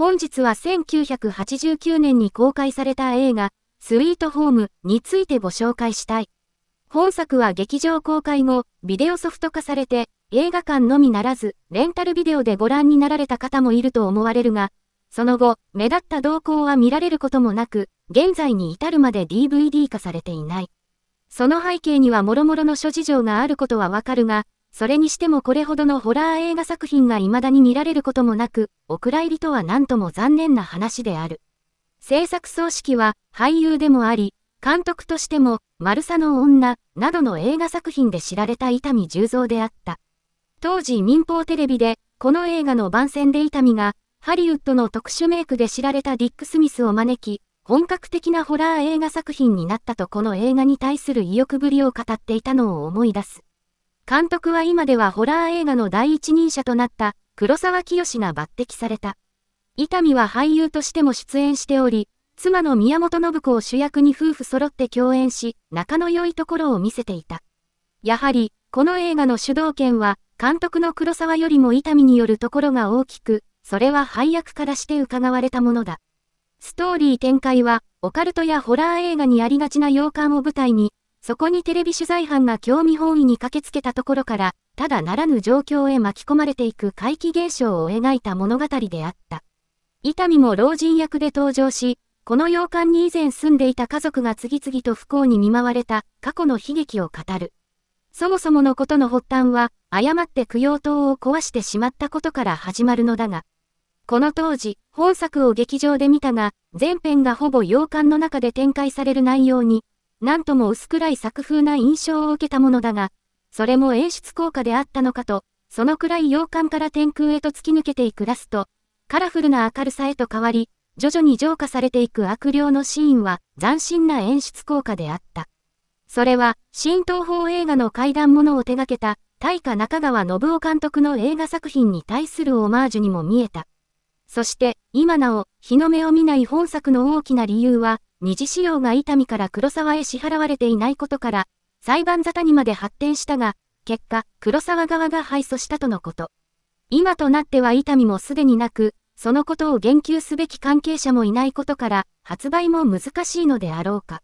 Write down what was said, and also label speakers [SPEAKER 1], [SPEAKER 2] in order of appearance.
[SPEAKER 1] 本日は1989年に公開された映画、スイートホームについてご紹介したい。本作は劇場公開後、ビデオソフト化されて、映画館のみならず、レンタルビデオでご覧になられた方もいると思われるが、その後、目立った動向は見られることもなく、現在に至るまで DVD 化されていない。その背景には諸々の諸事情があることはわかるが、それにしてもこれほどのホラー映画作品が未だに見られることもなく、お蔵入りとは何とも残念な話である。制作総指揮は俳優でもあり、監督としても、マルサの女などの映画作品で知られた伊丹十三であった。当時民放テレビで、この映画の番宣で伊丹が、ハリウッドの特殊メイクで知られたディック・スミスを招き、本格的なホラー映画作品になったとこの映画に対する意欲ぶりを語っていたのを思い出す。監督は今ではホラー映画の第一人者となった黒沢清が抜擢された。伊丹は俳優としても出演しており、妻の宮本信子を主役に夫婦揃って共演し、仲の良いところを見せていた。やはり、この映画の主導権は、監督の黒沢よりも伊丹によるところが大きく、それは配役からして伺われたものだ。ストーリー展開は、オカルトやホラー映画にありがちな洋館を舞台に、そこにテレビ取材班が興味本位に駆けつけたところから、ただならぬ状況へ巻き込まれていく怪奇現象を描いた物語であった。伊丹も老人役で登場し、この洋館に以前住んでいた家族が次々と不幸に見舞われた過去の悲劇を語る。そもそものことの発端は、誤って供養塔を壊してしまったことから始まるのだが、この当時、本作を劇場で見たが、前編がほぼ洋館の中で展開される内容に、なんとも薄暗い作風な印象を受けたものだが、それも演出効果であったのかと、その暗い洋館から天空へと突き抜けていくラスト、カラフルな明るさへと変わり、徐々に浄化されていく悪霊のシーンは斬新な演出効果であった。それは、新東宝映画の怪談ものを手掛けた、大家中川信夫監督の映画作品に対するオマージュにも見えた。そして、今なお、日の目を見ない本作の大きな理由は、二次使用が伊丹から黒沢へ支払われていないことから、裁判沙汰にまで発展したが、結果、黒沢側が敗訴したとのこと。今となっては伊丹もすでになく、そのことを言及すべき関係者もいないことから、発売も難しいのであろうか。